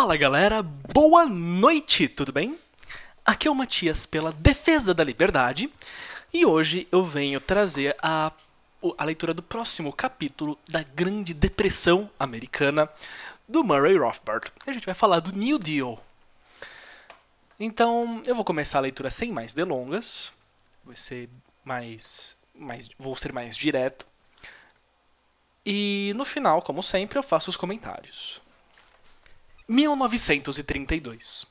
Fala galera, boa noite, tudo bem? Aqui é o Matias pela Defesa da Liberdade e hoje eu venho trazer a, a leitura do próximo capítulo da Grande Depressão Americana do Murray Rothbard. A gente vai falar do New Deal. Então eu vou começar a leitura sem mais delongas, vai ser mais, mais vou ser mais direto. E no final, como sempre, eu faço os comentários. 1932.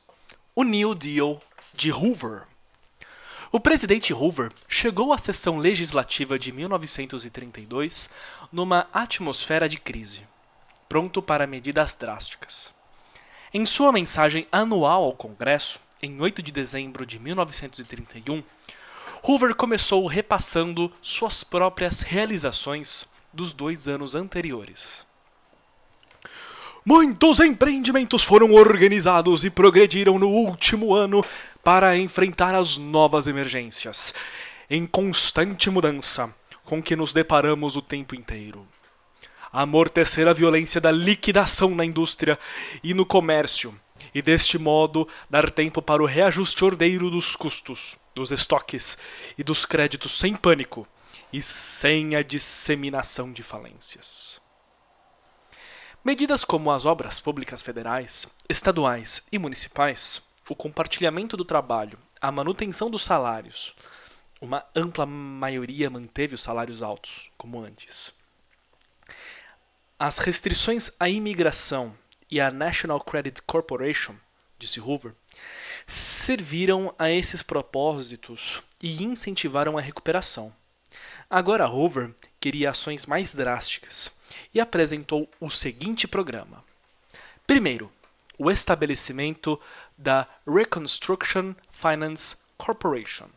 O New Deal de Hoover. O presidente Hoover chegou à sessão legislativa de 1932 numa atmosfera de crise, pronto para medidas drásticas. Em sua mensagem anual ao Congresso, em 8 de dezembro de 1931, Hoover começou repassando suas próprias realizações dos dois anos anteriores. Muitos empreendimentos foram organizados e progrediram no último ano para enfrentar as novas emergências, em constante mudança com que nos deparamos o tempo inteiro. Amortecer a violência da liquidação na indústria e no comércio, e deste modo dar tempo para o reajuste ordeiro dos custos, dos estoques e dos créditos sem pânico e sem a disseminação de falências. Medidas como as obras públicas federais, estaduais e municipais, o compartilhamento do trabalho, a manutenção dos salários. Uma ampla maioria manteve os salários altos, como antes. As restrições à imigração e à National Credit Corporation, disse Hoover, serviram a esses propósitos e incentivaram a recuperação. Agora Hoover queria ações mais drásticas e apresentou o seguinte programa: primeiro, o estabelecimento da Reconstruction Finance Corporation,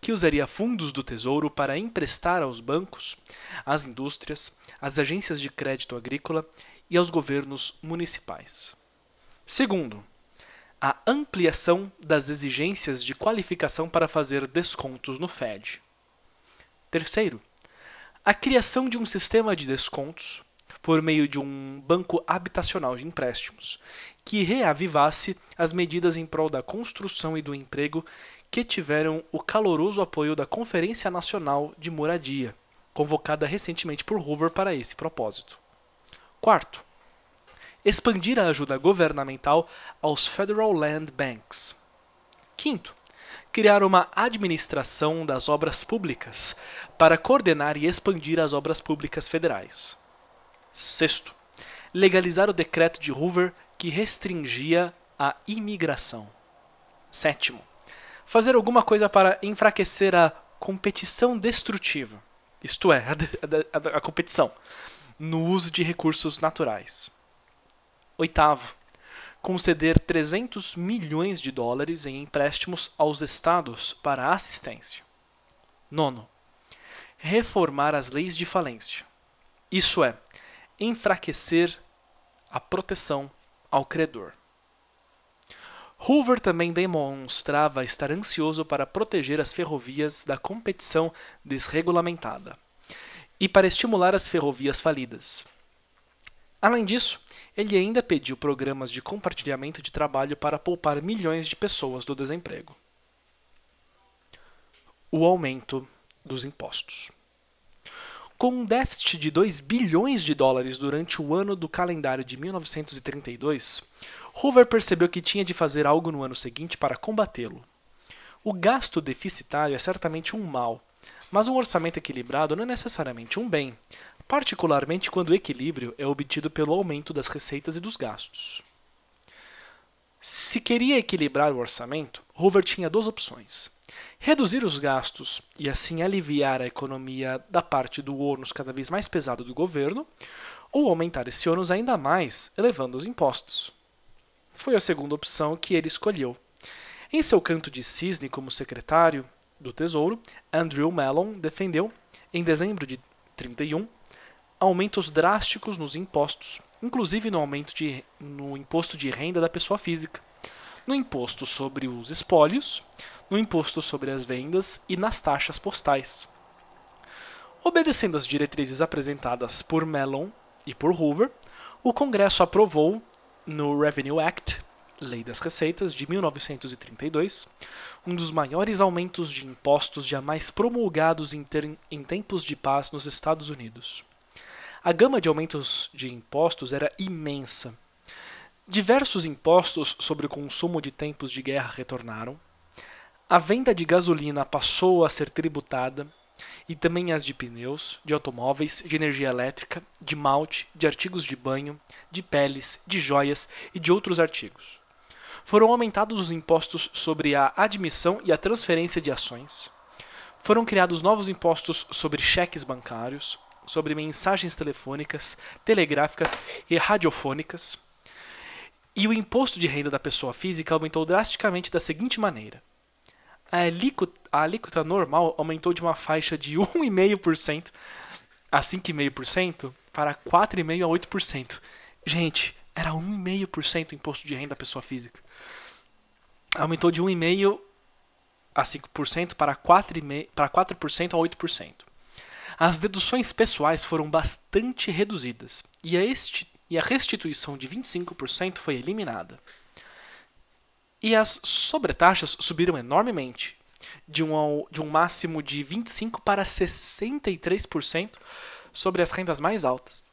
que usaria fundos do Tesouro para emprestar aos bancos, às indústrias, às agências de crédito agrícola e aos governos municipais. Segundo, a ampliação das exigências de qualificação para fazer descontos no Fed. Terceiro, a criação de um sistema de descontos por meio de um banco habitacional de empréstimos que reavivasse as medidas em prol da construção e do emprego que tiveram o caloroso apoio da Conferência Nacional de Moradia, convocada recentemente por Hoover para esse propósito. Quarto, expandir a ajuda governamental aos Federal Land Banks. Quinto, criar uma administração das obras públicas para coordenar e expandir as obras públicas federais. Sexto, legalizar o decreto de Hoover que restringia a imigração. Sétimo, fazer alguma coisa para enfraquecer a competição destrutiva, isto é, a, a, a competição, no uso de recursos naturais. Oitavo, conceder 300 milhões de dólares em empréstimos aos estados para assistência. Nono, reformar as leis de falência. Isso é, enfraquecer a proteção ao credor. Hoover também demonstrava estar ansioso para proteger as ferrovias da competição desregulamentada e para estimular as ferrovias falidas. Além disso, ele ainda pediu programas de compartilhamento de trabalho para poupar milhões de pessoas do desemprego. O aumento dos impostos. Com um déficit de 2 bilhões de dólares durante o ano do calendário de 1932, Hoover percebeu que tinha de fazer algo no ano seguinte para combatê-lo. O gasto deficitário é certamente um mal, mas um orçamento equilibrado não é necessariamente um bem, particularmente quando o equilíbrio é obtido pelo aumento das receitas e dos gastos. Se queria equilibrar o orçamento, Hoover tinha duas opções: reduzir os gastos e assim aliviar a economia da parte do ônus cada vez mais pesado do governo, ou aumentar esse ônus ainda mais, elevando os impostos. Foi a segunda opção que ele escolheu. Em seu canto de cisne como secretário do Tesouro, Andrew Mellon defendeu, em dezembro de 31, aumentos drásticos nos impostos, inclusive no aumento de, no imposto de renda da pessoa física, no imposto sobre os espólios, no imposto sobre as vendas e nas taxas postais. Obedecendo às diretrizes apresentadas por Mellon e por Hoover, o Congresso aprovou, no Revenue Act, Lei das Receitas de 1932, um dos maiores aumentos de impostos jamais promulgados em, em tempos de paz nos Estados Unidos. A gama de aumentos de impostos era imensa. Diversos impostos sobre o consumo de tempos de guerra retornaram. A venda de gasolina passou a ser tributada e também as de pneus, de automóveis, de energia elétrica, de malte, de artigos de banho, de peles, de joias e de outros artigos. Foram aumentados os impostos sobre a admissão e a transferência de ações. Foram criados novos impostos sobre cheques bancários, sobre mensagens telefônicas, telegráficas e radiofônicas. E o imposto de renda da pessoa física aumentou drasticamente da seguinte maneira: a alíquota, a alíquota normal aumentou de uma faixa de 1,5% a 5,5% para 4,5% a 8%. Gente, era 1,5% o imposto de renda da pessoa física. Aumentou de 1,5% a 5% para 4%, para 4 a 8%. As deduções pessoais foram bastante reduzidas e a, e a restituição de 25% foi eliminada. E as sobretaxas subiram enormemente, de um, de um máximo de 25% para 63% sobre as rendas mais altas.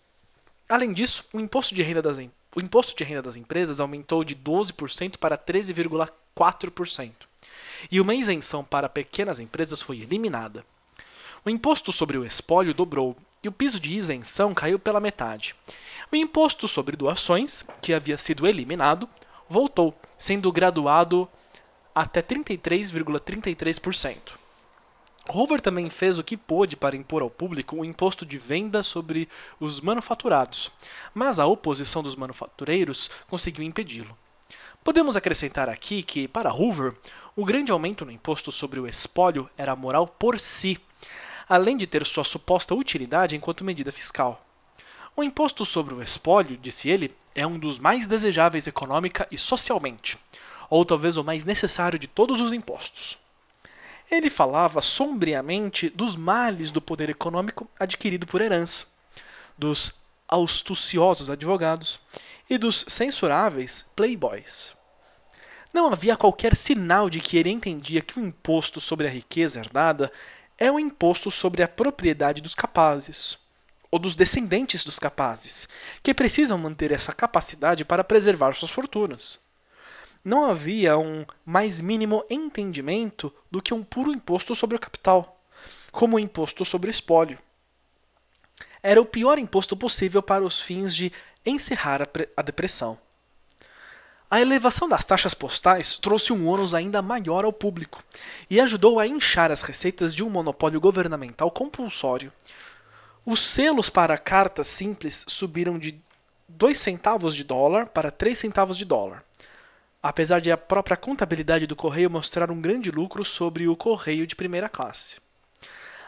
Além disso, o imposto de renda das, o imposto de renda das empresas aumentou de 12% para 13,4%. E uma isenção para pequenas empresas foi eliminada. O imposto sobre o espólio dobrou e o piso de isenção caiu pela metade. O imposto sobre doações, que havia sido eliminado, voltou, sendo graduado até 33,33%. Hoover também fez o que pôde para impor ao público o imposto de venda sobre os manufaturados, mas a oposição dos manufatureiros conseguiu impedi-lo. Podemos acrescentar aqui que, para Hoover, o grande aumento no imposto sobre o espólio era moral por si, além de ter sua suposta utilidade enquanto medida fiscal. O imposto sobre o espólio, disse ele, é um dos mais desejáveis econômica e socialmente, ou talvez o mais necessário de todos os impostos. Ele falava sombriamente dos males do poder econômico adquirido por herança, dos austuciosos advogados e dos censuráveis playboys. Não havia qualquer sinal de que ele entendia que o imposto sobre a riqueza herdada é o imposto sobre a propriedade dos capazes, ou dos descendentes dos capazes, que precisam manter essa capacidade para preservar suas fortunas. Não havia um mais mínimo entendimento do que um puro imposto sobre o capital, como o imposto sobre o espólio. Era o pior imposto possível para os fins de encerrar a, a depressão. A elevação das taxas postais trouxe um ônus ainda maior ao público e ajudou a inchar as receitas de um monopólio governamental compulsório. Os selos para cartas simples subiram de 2 centavos de dólar para 3 centavos de dólar. Apesar de a própria contabilidade do correio mostrar um grande lucro sobre o correio de primeira classe.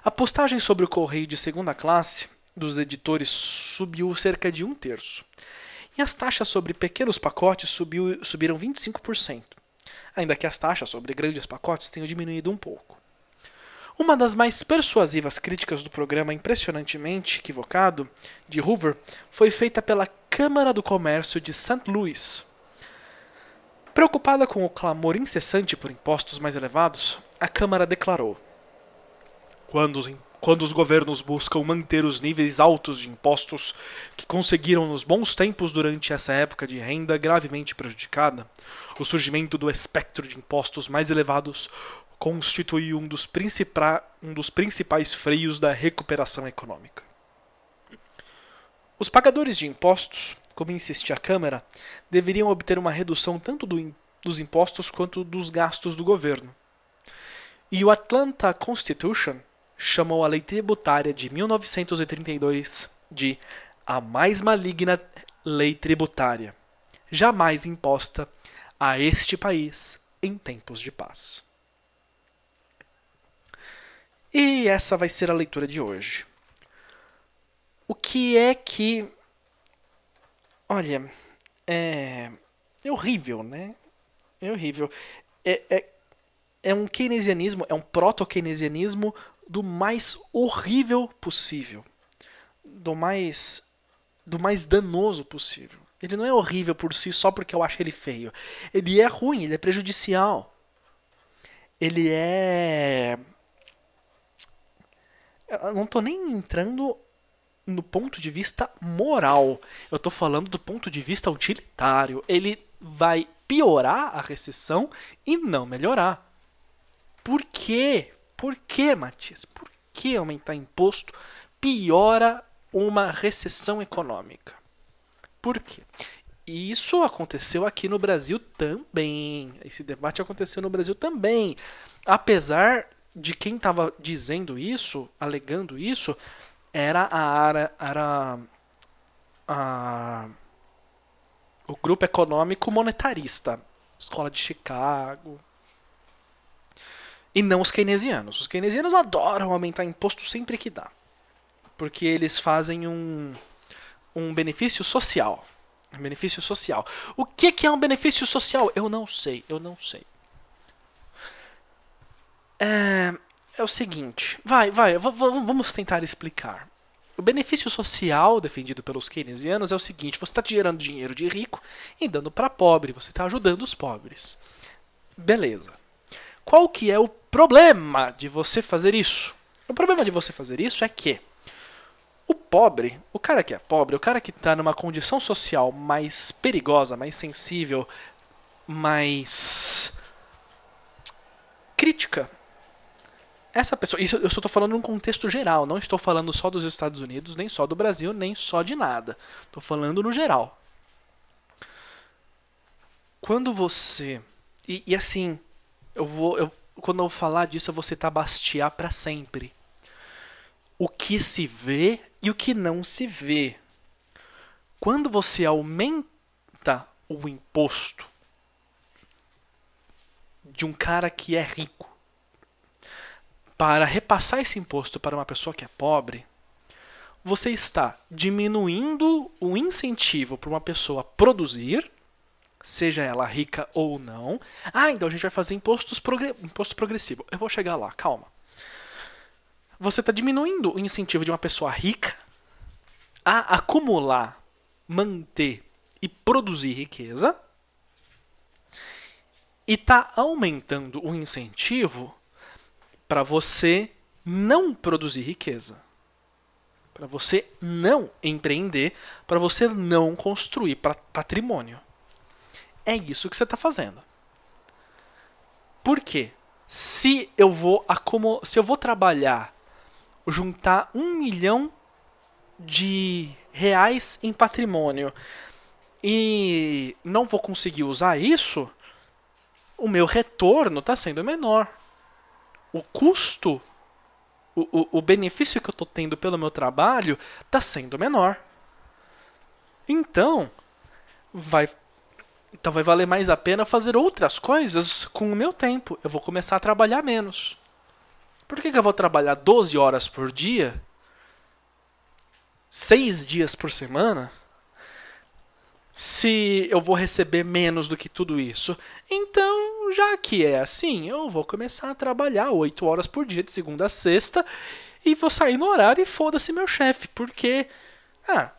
A postagem sobre o correio de segunda classe dos editores subiu cerca de um terço. E as taxas sobre pequenos pacotes subiu, subiram 25%, ainda que as taxas sobre grandes pacotes tenham diminuído um pouco. Uma das mais persuasivas críticas do programa impressionantemente equivocado de Hoover foi feita pela Câmara do Comércio de St. Louis. Preocupada com o clamor incessante por impostos mais elevados, a Câmara declarou: Quando os impostos quando os governos buscam manter os níveis altos de impostos que conseguiram nos bons tempos durante essa época de renda gravemente prejudicada, o surgimento do espectro de impostos mais elevados constitui um dos, um dos principais freios da recuperação econômica. Os pagadores de impostos, como insistia a Câmara, deveriam obter uma redução tanto do, dos impostos quanto dos gastos do governo. E o Atlanta Constitution, chamou a lei tributária de 1932 de a mais maligna lei tributária jamais imposta a este país em tempos de paz. E essa vai ser a leitura de hoje. O que é que. Olha, é. É horrível, né? É horrível. É, é, é um keynesianismo, é um proto-keynesianismo do mais horrível possível, do mais do mais danoso possível. Ele não é horrível por si só porque eu acho ele feio. Ele é ruim, ele é prejudicial. Ele é eu não estou nem entrando no ponto de vista moral. Eu estou falando do ponto de vista utilitário. Ele vai piorar a recessão e não melhorar. Por quê? Por que, Matias? Por que aumentar imposto piora uma recessão econômica? Por quê? E isso aconteceu aqui no Brasil também. Esse debate aconteceu no Brasil também. Apesar de quem estava dizendo isso, alegando isso, era a área. Era a, o grupo econômico monetarista. Escola de Chicago, e não os keynesianos. Os keynesianos adoram aumentar imposto sempre que dá. Porque eles fazem um, um benefício social. Um benefício social. O que, que é um benefício social? Eu não sei, eu não sei. É, é o seguinte. Vai, vai, vamos tentar explicar. O benefício social defendido pelos keynesianos é o seguinte: você está gerando dinheiro de rico e dando para pobre, você está ajudando os pobres. Beleza. Qual que é o problema de você fazer isso? O problema de você fazer isso é que o pobre, o cara que é pobre, o cara que está numa condição social mais perigosa, mais sensível, mais crítica, essa pessoa, isso eu estou falando num contexto geral, não estou falando só dos Estados Unidos, nem só do Brasil, nem só de nada. Estou falando no geral. Quando você. E, e assim, eu vou, eu, quando eu falar disso, eu vou citar Bastiat para sempre. O que se vê e o que não se vê. Quando você aumenta o imposto de um cara que é rico para repassar esse imposto para uma pessoa que é pobre, você está diminuindo o incentivo para uma pessoa produzir seja ela rica ou não. Ah, então a gente vai fazer impostos imposto progressivo. Eu vou chegar lá, calma. Você está diminuindo o incentivo de uma pessoa rica a acumular, manter e produzir riqueza e está aumentando o incentivo para você não produzir riqueza, para você não empreender, para você não construir patrimônio. É isso que você está fazendo. Por quê? Se eu vou acomo se eu vou trabalhar, juntar um milhão de reais em patrimônio e não vou conseguir usar isso, o meu retorno está sendo menor. O custo, o, o, o benefício que eu estou tendo pelo meu trabalho está sendo menor. Então, vai então vai valer mais a pena fazer outras coisas com o meu tempo. Eu vou começar a trabalhar menos. Por que, que eu vou trabalhar 12 horas por dia? 6 dias por semana? Se eu vou receber menos do que tudo isso. Então, já que é assim, eu vou começar a trabalhar 8 horas por dia, de segunda a sexta, e vou sair no horário e foda-se meu chefe, porque. Ah,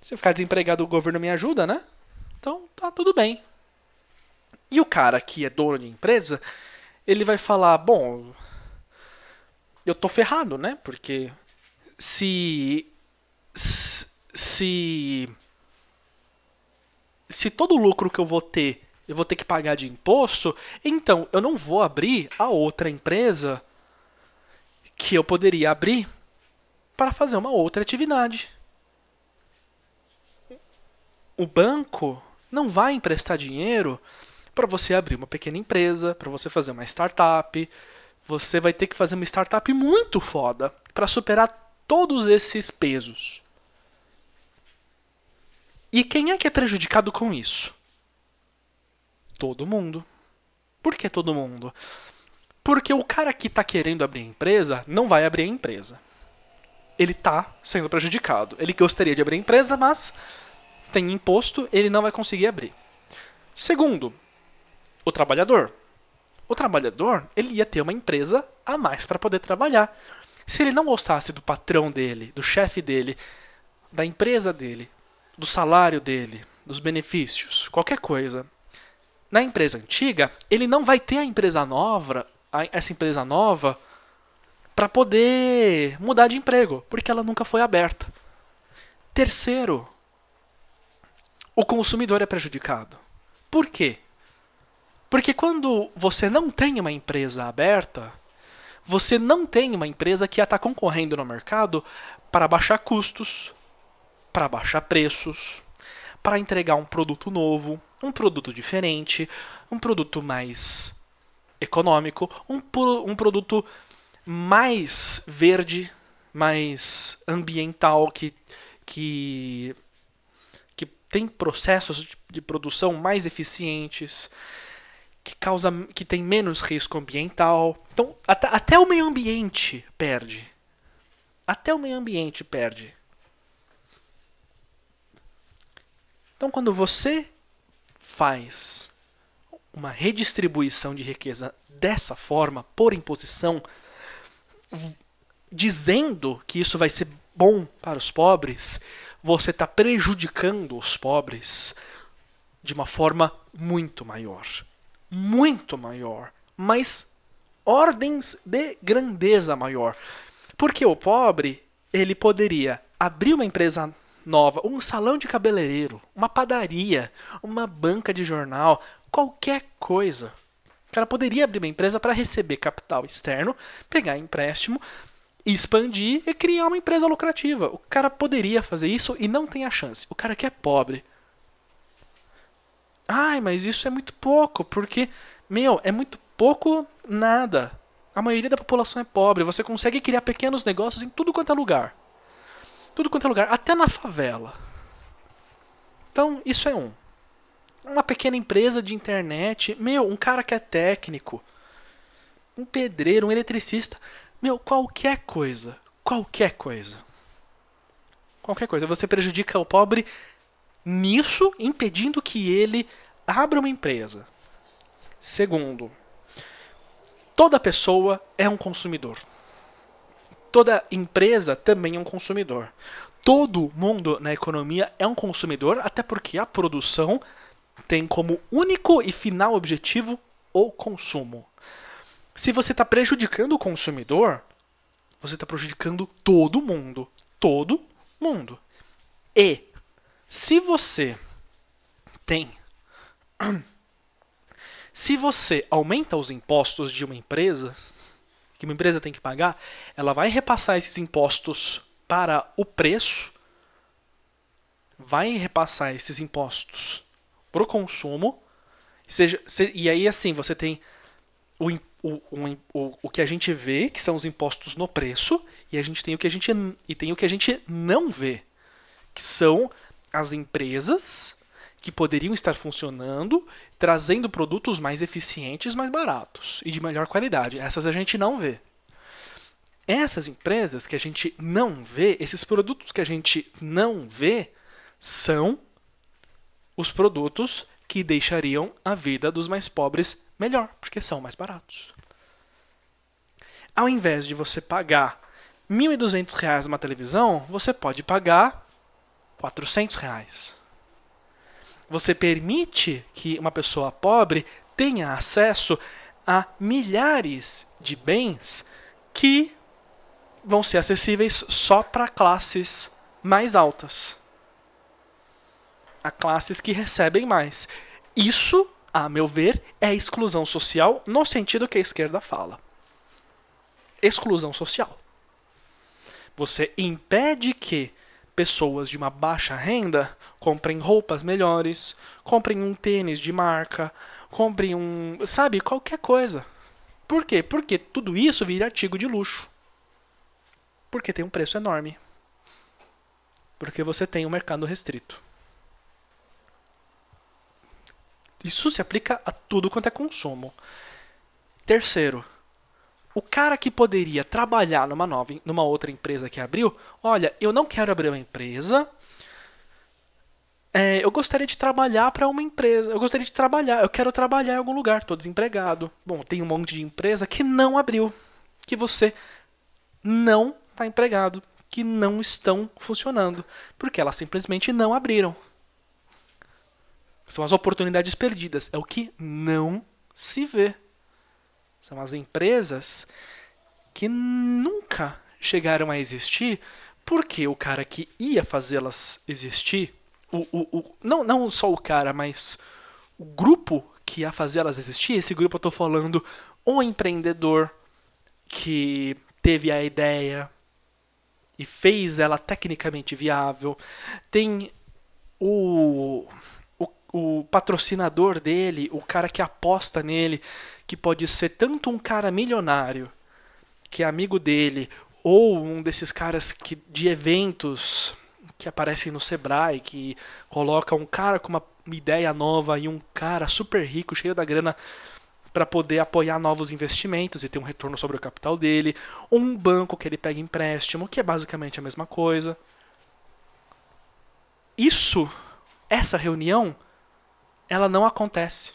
se eu ficar desempregado, o governo me ajuda, né? Então tá tudo bem. E o cara que é dono de empresa, ele vai falar: bom, eu tô ferrado, né? Porque se. Se. Se todo o lucro que eu vou ter eu vou ter que pagar de imposto, então eu não vou abrir a outra empresa que eu poderia abrir para fazer uma outra atividade. O banco não vai emprestar dinheiro para você abrir uma pequena empresa, para você fazer uma startup. Você vai ter que fazer uma startup muito foda para superar todos esses pesos. E quem é que é prejudicado com isso? Todo mundo. Por que todo mundo? Porque o cara que está querendo abrir a empresa não vai abrir a empresa. Ele está sendo prejudicado. Ele gostaria de abrir a empresa, mas tem imposto, ele não vai conseguir abrir. Segundo, o trabalhador. O trabalhador, ele ia ter uma empresa a mais para poder trabalhar. Se ele não gostasse do patrão dele, do chefe dele, da empresa dele, do salário dele, dos benefícios, qualquer coisa, na empresa antiga, ele não vai ter a empresa nova, essa empresa nova para poder mudar de emprego, porque ela nunca foi aberta. Terceiro, o consumidor é prejudicado. Por quê? Porque quando você não tem uma empresa aberta, você não tem uma empresa que está concorrendo no mercado para baixar custos, para baixar preços, para entregar um produto novo, um produto diferente, um produto mais econômico, um, um produto mais verde, mais ambiental, que, que tem processos de produção mais eficientes, que causa que tem menos risco ambiental. Então, até, até o meio ambiente perde. Até o meio ambiente perde. Então, quando você faz uma redistribuição de riqueza dessa forma, por imposição, dizendo que isso vai ser bom para os pobres, você está prejudicando os pobres de uma forma muito maior. Muito maior. Mas ordens de grandeza maior. Porque o pobre, ele poderia abrir uma empresa nova, um salão de cabeleireiro, uma padaria, uma banca de jornal, qualquer coisa. O cara poderia abrir uma empresa para receber capital externo, pegar empréstimo expandir e criar uma empresa lucrativa. O cara poderia fazer isso e não tem a chance. O cara que é pobre. Ai, mas isso é muito pouco, porque, meu, é muito pouco nada. A maioria da população é pobre. Você consegue criar pequenos negócios em tudo quanto é lugar. Tudo quanto é lugar, até na favela. Então, isso é um. Uma pequena empresa de internet, meu, um cara que é técnico, um pedreiro, um eletricista. Meu, qualquer coisa. Qualquer coisa. Qualquer coisa. Você prejudica o pobre nisso, impedindo que ele abra uma empresa. Segundo, toda pessoa é um consumidor. Toda empresa também é um consumidor. Todo mundo na economia é um consumidor, até porque a produção tem como único e final objetivo o consumo. Se você está prejudicando o consumidor, você está prejudicando todo mundo. Todo mundo. E se você tem. Se você aumenta os impostos de uma empresa, que uma empresa tem que pagar, ela vai repassar esses impostos para o preço, vai repassar esses impostos para o consumo, seja, se, e aí assim você tem o imposto o, o, o que a gente vê, que são os impostos no preço, e a gente tem o que a gente e tem o que a gente não vê, que são as empresas que poderiam estar funcionando, trazendo produtos mais eficientes, mais baratos e de melhor qualidade. Essas a gente não vê. Essas empresas que a gente não vê, esses produtos que a gente não vê, são os produtos que deixariam a vida dos mais pobres melhor, porque são mais baratos. Ao invés de você pagar R$ 1.200 uma televisão, você pode pagar R$ 400. Reais. Você permite que uma pessoa pobre tenha acesso a milhares de bens que vão ser acessíveis só para classes mais altas. A classes que recebem mais. Isso, a meu ver, é exclusão social no sentido que a esquerda fala exclusão social. Você impede que pessoas de uma baixa renda comprem roupas melhores, comprem um tênis de marca, comprem um. sabe, qualquer coisa. Por quê? Porque tudo isso vira artigo de luxo. Porque tem um preço enorme. Porque você tem um mercado restrito. Isso se aplica a tudo quanto é consumo. Terceiro, o cara que poderia trabalhar numa, nova, numa outra empresa que abriu, olha, eu não quero abrir uma empresa, é, eu gostaria de trabalhar para uma empresa. Eu gostaria de trabalhar. Eu quero trabalhar em algum lugar. Estou desempregado. Bom, tem um monte de empresa que não abriu. Que você não está empregado. Que não estão funcionando. Porque elas simplesmente não abriram. São as oportunidades perdidas. É o que não se vê. São as empresas que nunca chegaram a existir porque o cara que ia fazê-las existir, o, o, o, não, não só o cara, mas o grupo que ia fazê-las existir, esse grupo eu estou falando o empreendedor que teve a ideia e fez ela tecnicamente viável, tem o o patrocinador dele, o cara que aposta nele, que pode ser tanto um cara milionário, que é amigo dele, ou um desses caras que, de eventos que aparecem no Sebrae, que coloca um cara com uma ideia nova e um cara super rico, cheio da grana, para poder apoiar novos investimentos e ter um retorno sobre o capital dele, ou um banco que ele pega empréstimo, que é basicamente a mesma coisa. Isso, essa reunião, ela não acontece.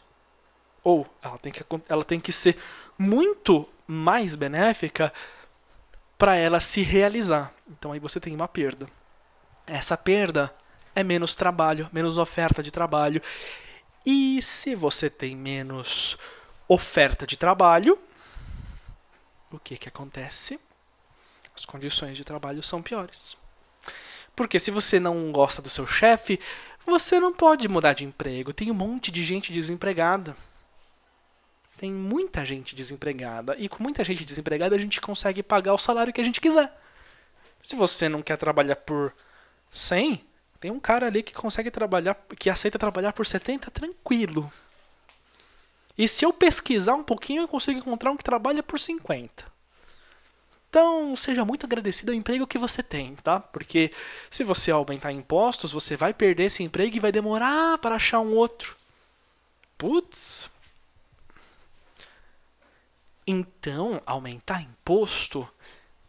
Ou ela tem que, ela tem que ser muito mais benéfica para ela se realizar. Então aí você tem uma perda. Essa perda é menos trabalho, menos oferta de trabalho. E se você tem menos oferta de trabalho, o que, que acontece? As condições de trabalho são piores. Porque se você não gosta do seu chefe, você não pode mudar de emprego. Tem um monte de gente desempregada. Tem muita gente desempregada. E com muita gente desempregada, a gente consegue pagar o salário que a gente quiser. Se você não quer trabalhar por 100, tem um cara ali que consegue trabalhar, que aceita trabalhar por 70 tranquilo. E se eu pesquisar um pouquinho, eu consigo encontrar um que trabalha por 50. Então, seja muito agradecido ao emprego que você tem, tá? Porque se você aumentar impostos, você vai perder esse emprego e vai demorar para achar um outro. Putz. Então, aumentar imposto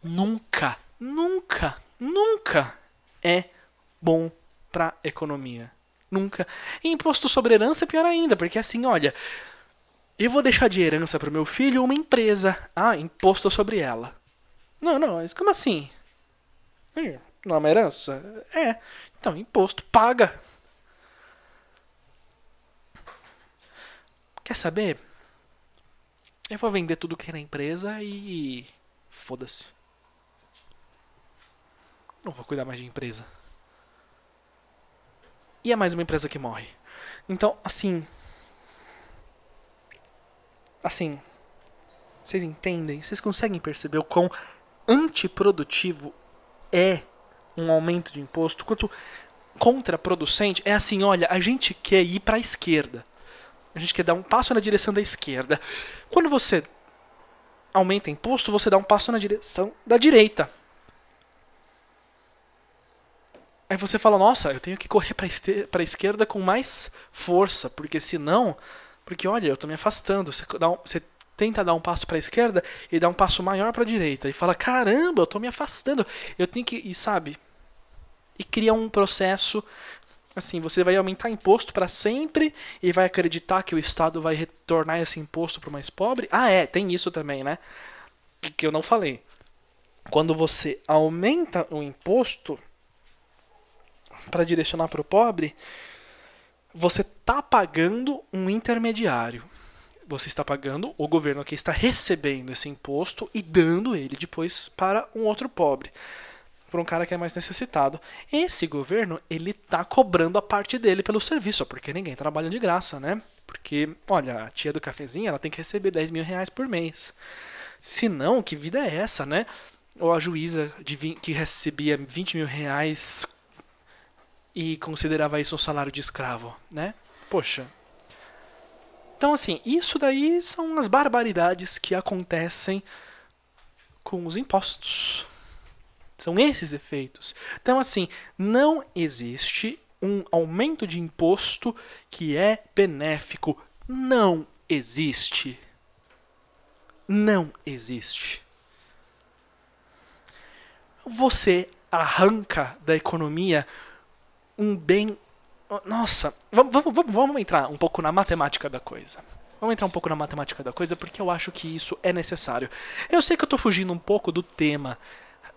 nunca, nunca, nunca é bom para economia. Nunca. E imposto sobre herança é pior ainda, porque assim, olha, eu vou deixar de herança para o meu filho uma empresa. Ah, imposto sobre ela. Não, não, como assim? Não é uma herança? É. Então, imposto, paga. Quer saber? Eu vou vender tudo que tem na empresa e. Foda-se. Não vou cuidar mais de empresa. E é mais uma empresa que morre. Então, assim. Assim. Vocês entendem? Vocês conseguem perceber o quão antiprodutivo é um aumento de imposto, quanto contraproducente é assim, olha, a gente quer ir para a esquerda. A gente quer dar um passo na direção da esquerda. Quando você aumenta imposto, você dá um passo na direção da direita. Aí você fala, nossa, eu tenho que correr para a esquerda com mais força, porque senão, porque olha, eu estou me afastando. Você, dá um, você tenta dar um passo para a esquerda e dá um passo maior para a direita e fala: "Caramba, eu estou me afastando. Eu tenho que e sabe? E cria um processo assim, você vai aumentar imposto para sempre e vai acreditar que o estado vai retornar esse imposto para o mais pobre? Ah, é, tem isso também, né? Que, que eu não falei. Quando você aumenta o imposto para direcionar para o pobre, você tá pagando um intermediário você está pagando, o governo aqui está recebendo esse imposto e dando ele depois para um outro pobre, para um cara que é mais necessitado. Esse governo, ele está cobrando a parte dele pelo serviço, porque ninguém trabalha de graça, né? Porque, olha, a tia do cafezinho, ela tem que receber 10 mil reais por mês. Se não, que vida é essa, né? Ou a juíza de 20, que recebia 20 mil reais e considerava isso um salário de escravo, né? Poxa, então, assim, isso daí são as barbaridades que acontecem com os impostos. São esses efeitos. Então, assim, não existe um aumento de imposto que é benéfico. Não existe. Não existe. Você arranca da economia um bem nossa, vamos, vamos, vamos entrar um pouco na matemática da coisa. Vamos entrar um pouco na matemática da coisa, porque eu acho que isso é necessário. Eu sei que eu estou fugindo um pouco do tema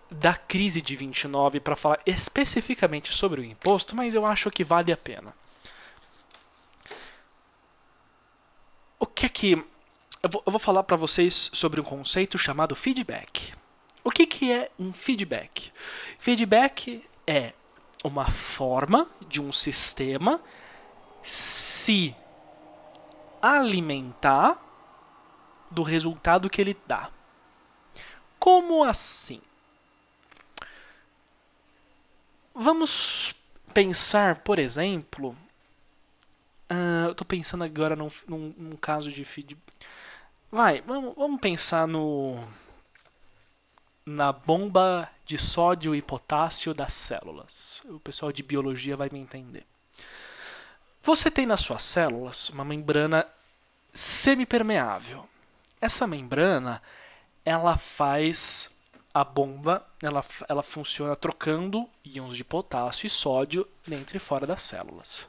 da crise de 29 para falar especificamente sobre o imposto, mas eu acho que vale a pena. O que é que. Eu vou, eu vou falar para vocês sobre um conceito chamado feedback. O que, que é um feedback? Feedback é uma forma de um sistema se alimentar do resultado que ele dá. Como assim? Vamos pensar, por exemplo, uh, eu estou pensando agora num, num, num caso de feedback. Vai, vamos, vamos pensar no na bomba de sódio e potássio das células. O pessoal de biologia vai me entender. Você tem nas suas células uma membrana semipermeável. Essa membrana, ela faz a bomba, ela, ela funciona trocando íons de potássio e sódio dentro e fora das células.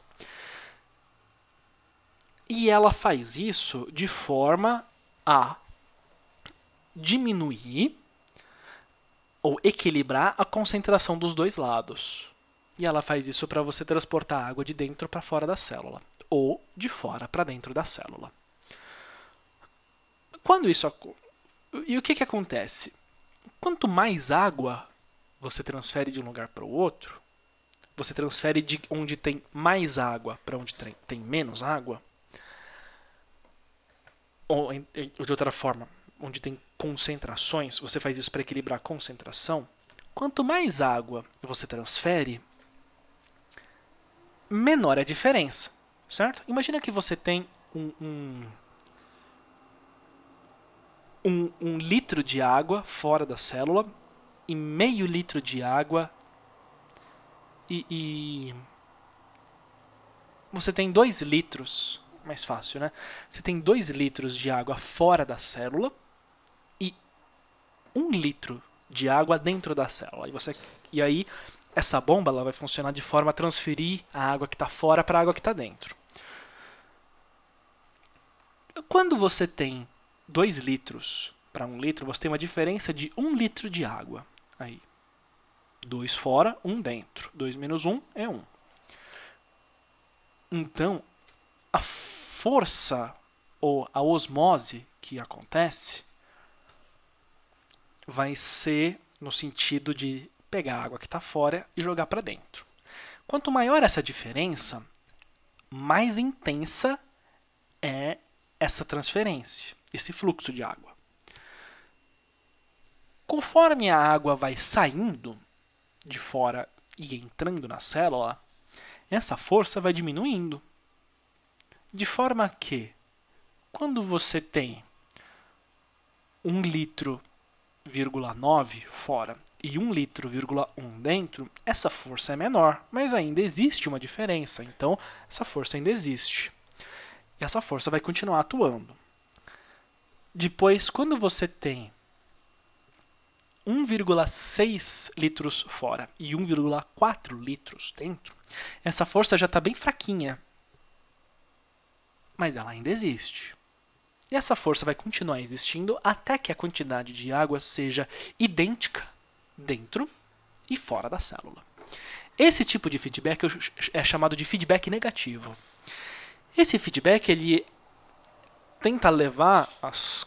E ela faz isso de forma a diminuir ou equilibrar a concentração dos dois lados. E ela faz isso para você transportar água de dentro para fora da célula, ou de fora para dentro da célula. Quando isso e o que, que acontece? Quanto mais água você transfere de um lugar para o outro, você transfere de onde tem mais água para onde tem menos água, ou de outra forma, onde tem concentrações, você faz isso para equilibrar a concentração. Quanto mais água você transfere, menor é a diferença, certo? Imagina que você tem um, um, um, um litro de água fora da célula e meio litro de água e, e você tem dois litros, mais fácil, né? Você tem dois litros de água fora da célula um litro de água dentro da célula. E, você, e aí essa bomba ela vai funcionar de forma a transferir a água que está fora para a água que está dentro. Quando você tem 2 litros para 1 um litro, você tem uma diferença de 1 um litro de água. Aí, 2 fora, 1 um dentro. 2 menos 1 é 1. Então, a força ou a osmose que acontece vai ser no sentido de pegar a água que está fora e jogar para dentro. Quanto maior essa diferença, mais intensa é essa transferência, esse fluxo de água. Conforme a água vai saindo de fora e entrando na célula, essa força vai diminuindo. De forma que, quando você tem um litro 1,9 fora e 1 litro, dentro, essa força é menor, mas ainda existe uma diferença, então essa força ainda existe. E essa força vai continuar atuando. Depois, quando você tem 1,6 litros fora e 1,4 litros dentro, essa força já está bem fraquinha, mas ela ainda existe. E essa força vai continuar existindo até que a quantidade de água seja idêntica dentro e fora da célula. Esse tipo de feedback é chamado de feedback negativo. Esse feedback ele tenta levar as,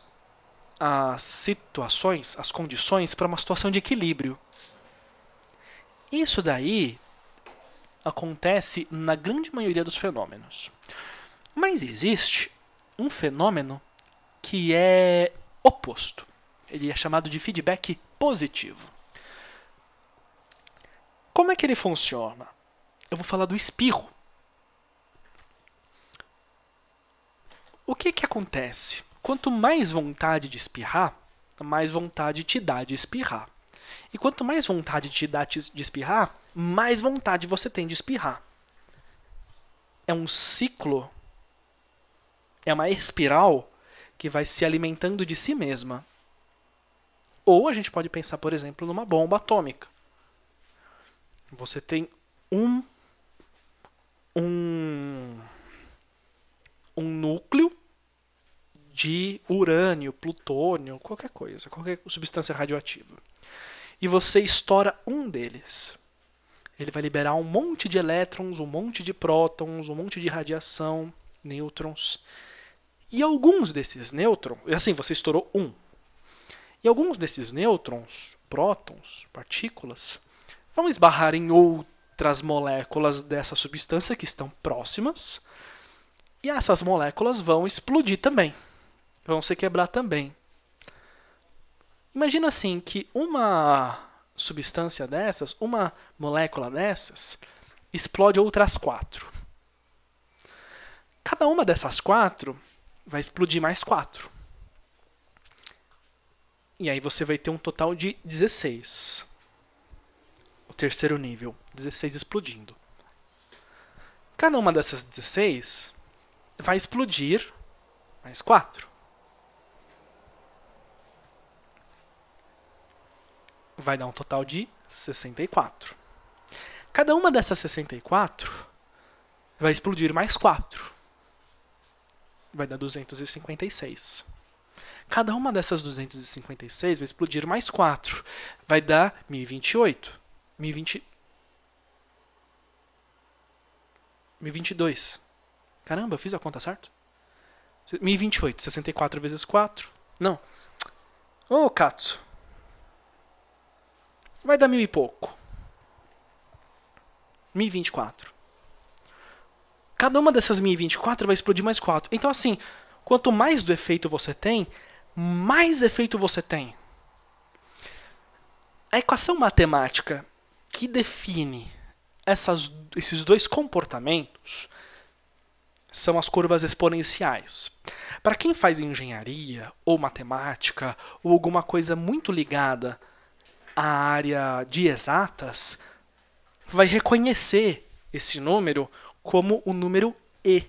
as situações, as condições para uma situação de equilíbrio. Isso daí acontece na grande maioria dos fenômenos. Mas existe um fenômeno que é oposto. Ele é chamado de feedback positivo. Como é que ele funciona? Eu vou falar do espirro. O que, que acontece? Quanto mais vontade de espirrar, mais vontade te dá de espirrar. E quanto mais vontade te dá de espirrar, mais vontade você tem de espirrar. É um ciclo, é uma espiral que vai se alimentando de si mesma. Ou a gente pode pensar, por exemplo, numa bomba atômica. Você tem um um um núcleo de urânio, plutônio, qualquer coisa, qualquer substância radioativa. E você estoura um deles. Ele vai liberar um monte de elétrons, um monte de prótons, um monte de radiação, nêutrons. E alguns desses nêutrons, assim, você estourou um. E alguns desses nêutrons, prótons, partículas, vão esbarrar em outras moléculas dessa substância que estão próximas. E essas moléculas vão explodir também. Vão se quebrar também. Imagina assim que uma substância dessas, uma molécula dessas, explode outras quatro. Cada uma dessas quatro vai explodir mais 4. E aí você vai ter um total de 16. O terceiro nível, 16 explodindo. Cada uma dessas 16 vai explodir mais 4. Vai dar um total de 64. Cada uma dessas 64 vai explodir mais 4 vai dar 256. Cada uma dessas 256 vai explodir mais 4, vai dar 1028. 1020... 1022. Caramba, eu fiz a conta certo? 1028, 64 vezes 4. Não. Ô, oh, Katsu. Vai dar mil e pouco. 1024. Cada uma dessas Mi 24 vai explodir mais 4. Então, assim, quanto mais do efeito você tem, mais efeito você tem. A equação matemática que define essas, esses dois comportamentos são as curvas exponenciais. Para quem faz engenharia ou matemática ou alguma coisa muito ligada à área de exatas, vai reconhecer esse número como o número E.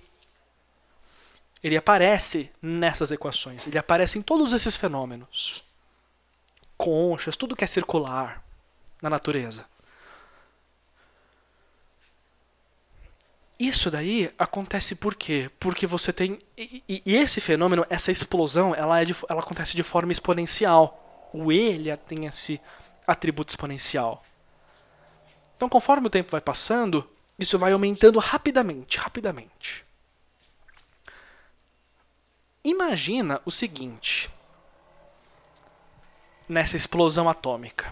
Ele aparece nessas equações, ele aparece em todos esses fenômenos. Conchas, tudo que é circular na natureza. Isso daí acontece por quê? Porque você tem. E, e, e esse fenômeno, essa explosão, ela, é de, ela acontece de forma exponencial. O E ele tem esse atributo exponencial. Então, conforme o tempo vai passando, isso vai aumentando rapidamente, rapidamente. Imagina o seguinte, nessa explosão atômica.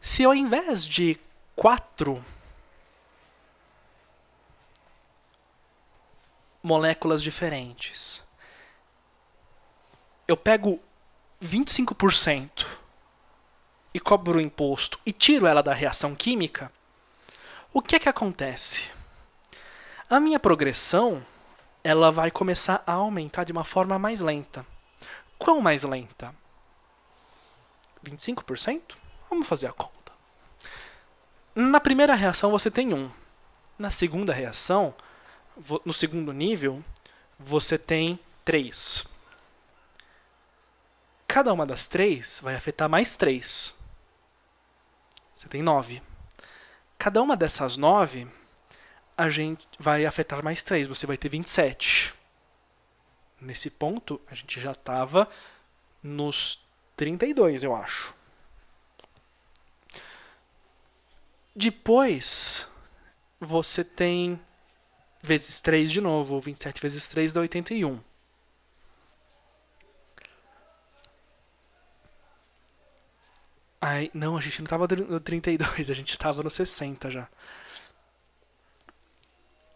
Se ao invés de quatro moléculas diferentes, eu pego 25% e cobro o imposto e tiro ela da reação química, o que é que acontece? A minha progressão ela vai começar a aumentar de uma forma mais lenta. Quão mais lenta? 25%? Vamos fazer a conta. Na primeira reação você tem 1. Na segunda reação, no segundo nível, você tem 3. Cada uma das três vai afetar mais 3. Você tem 9. Cada uma dessas nove, a gente vai afetar mais três, você vai ter 27. Nesse ponto, a gente já estava nos 32, eu acho. Depois, você tem vezes 3 de novo, 27 vezes 3 dá 81. não, a gente não tava no 32, a gente tava no 60 já.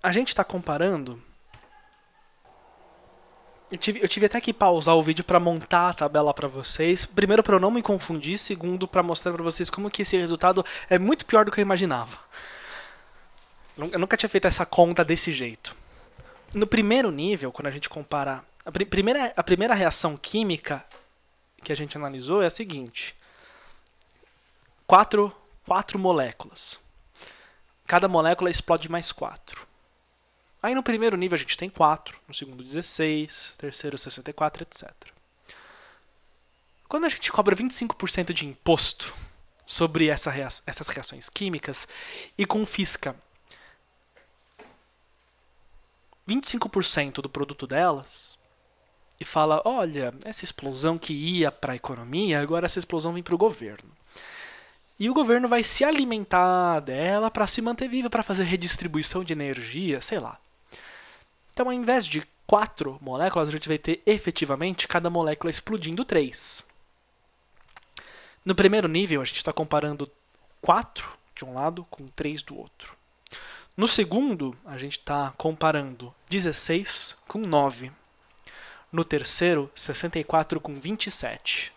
A gente está comparando. Eu tive, eu tive até que pausar o vídeo para montar a tabela para vocês. Primeiro, para eu não me confundir. Segundo, para mostrar para vocês como que esse resultado é muito pior do que eu imaginava. Eu nunca tinha feito essa conta desse jeito. No primeiro nível, quando a gente compara... A, primeira, a primeira reação química que a gente analisou é a seguinte quatro, quatro moléculas. Cada molécula explode mais quatro. Aí no primeiro nível a gente tem quatro, no segundo 16, terceiro 64, etc. Quando a gente cobra 25% de imposto sobre essa rea essas reações químicas e confisca 25% do produto delas e fala: olha, essa explosão que ia para a economia, agora essa explosão vem para o governo. E o governo vai se alimentar dela para se manter viva, para fazer redistribuição de energia, sei lá. Então, ao invés de quatro moléculas, a gente vai ter efetivamente cada molécula explodindo três. No primeiro nível, a gente está comparando quatro de um lado com três do outro. No segundo, a gente está comparando 16 com 9. No terceiro, 64 com 27.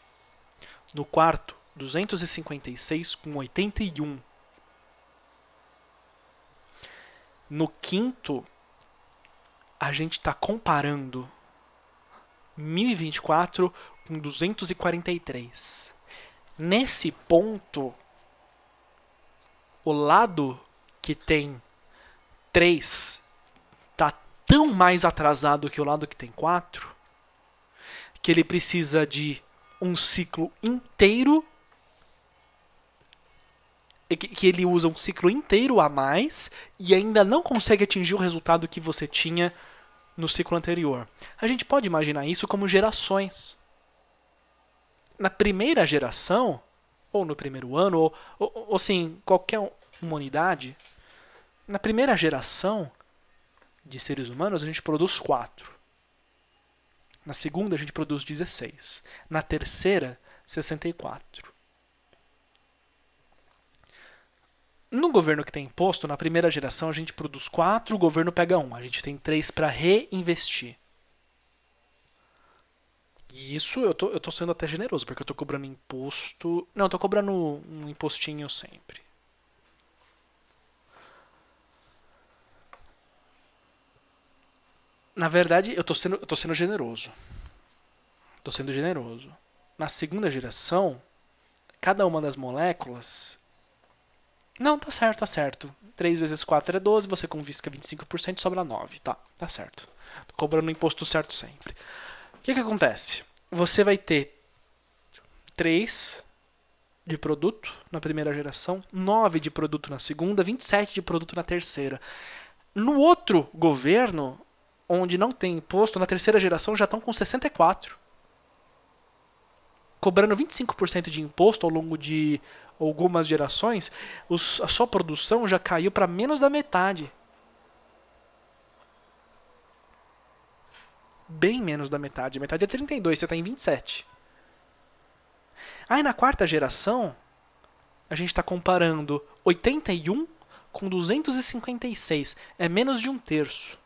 No quarto, 256 com 81. No quinto, a gente está comparando 1024 com 243. Nesse ponto, o lado que tem 3 está tão mais atrasado que o lado que tem 4 que ele precisa de um ciclo inteiro que, ele usa um ciclo inteiro a mais e ainda não consegue atingir o resultado que você tinha no ciclo anterior. A gente pode imaginar isso como gerações. Na primeira geração, ou no primeiro ano, ou, ou, ou sim, qualquer humanidade, na primeira geração de seres humanos a gente produz quatro. Na segunda a gente produz 16. Na terceira, 64. No governo que tem imposto, na primeira geração a gente produz quatro, o governo pega um. A gente tem três para reinvestir. E isso eu tô, eu tô sendo até generoso, porque eu tô cobrando imposto. Não, eu tô cobrando um impostinho sempre. Na verdade, eu tô sendo, eu tô sendo generoso. Tô sendo generoso. Na segunda geração, cada uma das moléculas não, tá certo, tá certo. 3 vezes 4 é 12, você convisca 25%, sobra 9, tá? Tá certo. Tô cobrando o imposto certo sempre. O que que acontece? Você vai ter 3 de produto na primeira geração, 9 de produto na segunda, 27 de produto na terceira. No outro governo, onde não tem imposto, na terceira geração já estão com 64. Cobrando 25% de imposto ao longo de algumas gerações, os, a sua produção já caiu para menos da metade. Bem menos da metade. Metade é 32, você está em 27. Aí na quarta geração, a gente está comparando 81 com 256. É menos de um terço.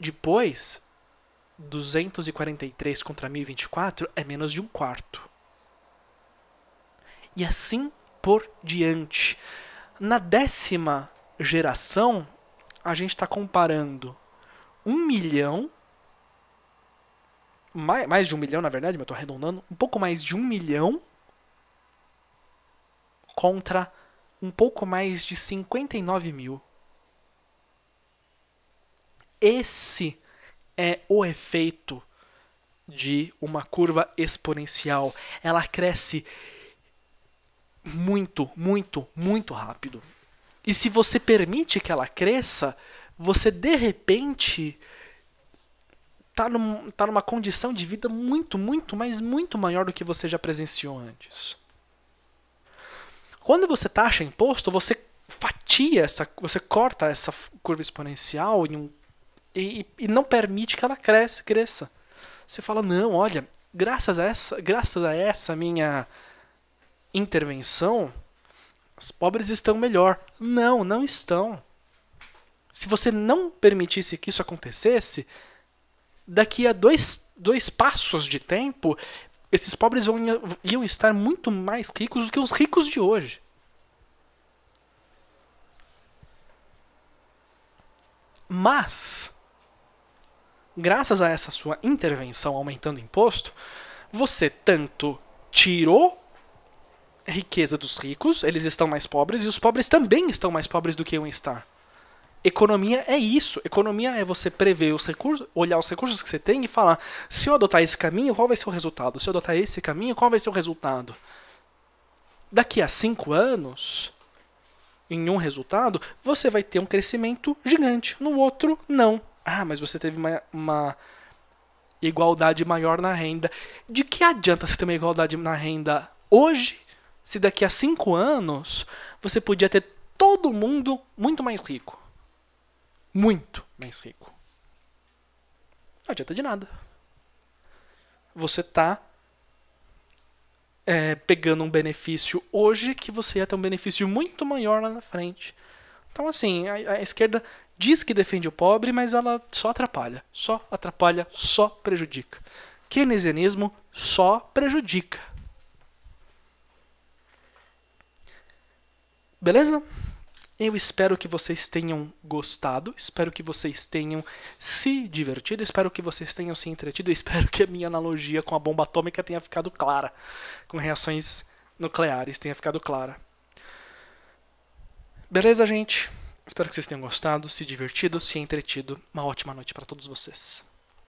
Depois, 243 contra 1024 é menos de um quarto. E assim por diante. Na décima geração, a gente está comparando um milhão, mais, mais de um milhão na verdade, mas estou arredondando, um pouco mais de um milhão contra um pouco mais de 59 mil. Esse é o efeito de uma curva exponencial. Ela cresce muito, muito, muito rápido. E se você permite que ela cresça, você de repente está num, tá numa condição de vida muito, muito, mas muito maior do que você já presenciou antes. Quando você taxa imposto, você fatia essa, você corta essa curva exponencial em um e, e não permite que ela cresça, cresça. Você fala, não, olha, graças a essa, graças a essa minha intervenção, os pobres estão melhor. Não, não estão. Se você não permitisse que isso acontecesse, daqui a dois, dois passos de tempo, esses pobres vão, iam estar muito mais ricos do que os ricos de hoje. Mas, graças a essa sua intervenção aumentando o imposto, você tanto tirou riqueza dos ricos, eles estão mais pobres, e os pobres também estão mais pobres do que iam estar. Economia é isso. Economia é você prever os recursos, olhar os recursos que você tem e falar: se eu adotar esse caminho, qual vai ser o resultado? Se eu adotar esse caminho, qual vai ser o resultado? Daqui a cinco anos, em um resultado, você vai ter um crescimento gigante, no outro, não. Ah, mas você teve uma, uma igualdade maior na renda. De que adianta você ter uma igualdade na renda hoje, se daqui a cinco anos você podia ter todo mundo muito mais rico? Muito mais rico. Não adianta de nada. Você está é, eh, pegando um benefício hoje que você ia ter um benefício muito maior lá na frente. Então, assim, a, a esquerda diz que defende o pobre, mas ela só atrapalha. Só atrapalha, só prejudica. Keynesianismo só prejudica. Beleza? Eu espero que vocês tenham gostado, espero que vocês tenham se divertido, espero que vocês tenham se entretido, espero que a minha analogia com a bomba atômica tenha ficado clara, com reações nucleares tenha ficado clara. Beleza, gente? Espero que vocês tenham gostado, se divertido, se entretido. Uma ótima noite para todos vocês.